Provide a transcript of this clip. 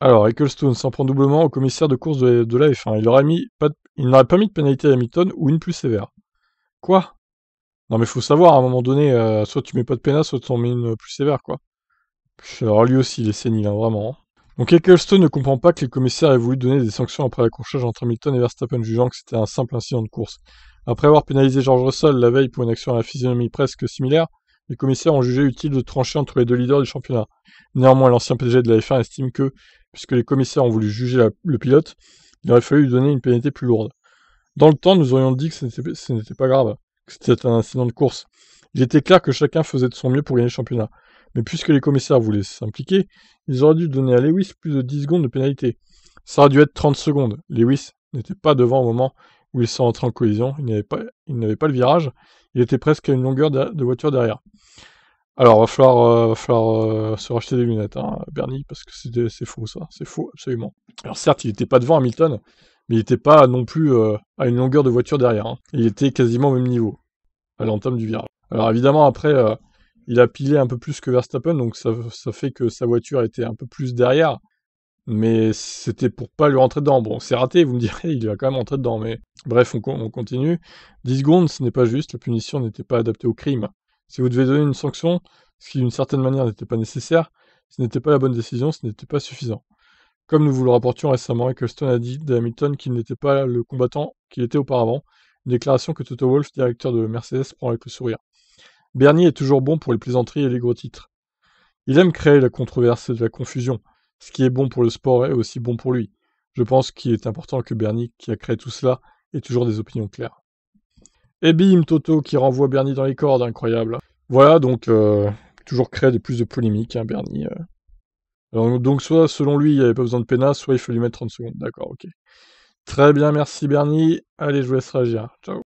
Alors, Ecclestone s'en prend doublement au commissaire de course de, la f Il, n'aurait pas mis de pénalité à Hamilton ou une plus sévère. Quoi Non, mais faut savoir, à un moment donné, euh, soit tu mets pas de pénalité, soit tu en mets une euh, plus sévère, quoi. Alors, lui aussi, il est sénile, hein, vraiment. Hein. Donc, Ecclestone ne comprend pas que les commissaires aient voulu donner des sanctions après l'accrochage entre Hamilton et Verstappen, jugeant que c'était un simple incident de course. Après avoir pénalisé George Russell la veille pour une action à la physionomie presque similaire, les commissaires ont jugé utile de trancher entre les deux leaders du championnat. Néanmoins, l'ancien PDG de la F1 estime que, puisque les commissaires ont voulu juger le pilote, il aurait fallu lui donner une pénalité plus lourde. Dans le temps, nous aurions dit que ce n'était pas grave, que c'était un incident de course. Il était clair que chacun faisait de son mieux pour gagner le championnat. Mais puisque les commissaires voulaient s'impliquer, ils auraient dû donner à Lewis plus de 10 secondes de pénalité. Ça aurait dû être 30 secondes. Lewis n'était pas devant au moment où ils sont entrés en collision. il n'avait pas, pas le virage. Il était presque à une longueur de, voiture derrière. Alors, va falloir, euh, va falloir euh, se racheter des lunettes, hein, Bernie, parce que c'est faux, ça. C'est faux, absolument. Alors, certes, il n'était pas devant Hamilton, mais il n'était pas non plus euh, à une longueur de voiture derrière. Hein. Il était quasiment au même niveau, à l'entame du virage. Alors, évidemment, après, il a pilé un peu plus que Verstappen, donc ça, fait que sa voiture était un peu plus derrière mais c'était pour pas lui rentrer dedans. Bon, c'est raté, vous me direz, il va quand même rentrer dedans, mais bref, on, continue. 10 secondes, ce n'est pas juste, la punition n'était pas adaptée au crime. Si vous devez donner une sanction, ce qui d'une certaine manière n'était pas nécessaire, ce n'était pas la bonne décision, ce n'était pas suffisant. Comme nous vous le rapportions récemment, Stone a dit d'Hamilton Hamilton qu'il n'était pas le combattant qu'il était auparavant, une déclaration que Toto Wolff, directeur de Mercedes, prend avec le sourire. Bernier est toujours bon pour les plaisanteries et les gros titres. Il aime créer la controverse et de la confusion ce qui est bon pour le sport est aussi bon pour lui. Je pense qu'il est important que Bernie, qui a créé tout cela, ait toujours des opinions claires. Et eh bim, Toto qui renvoie Bernie dans les cordes, incroyable. Voilà, donc euh, toujours créer de plus de polémiques, hein, Bernie. Euh. donc soit selon lui, il n'y avait pas besoin de Pena, soit il fallait lui mettre 30 secondes. D'accord, ok. Très bien, merci Bernie. Allez, je vous laisse réagir. Ciao.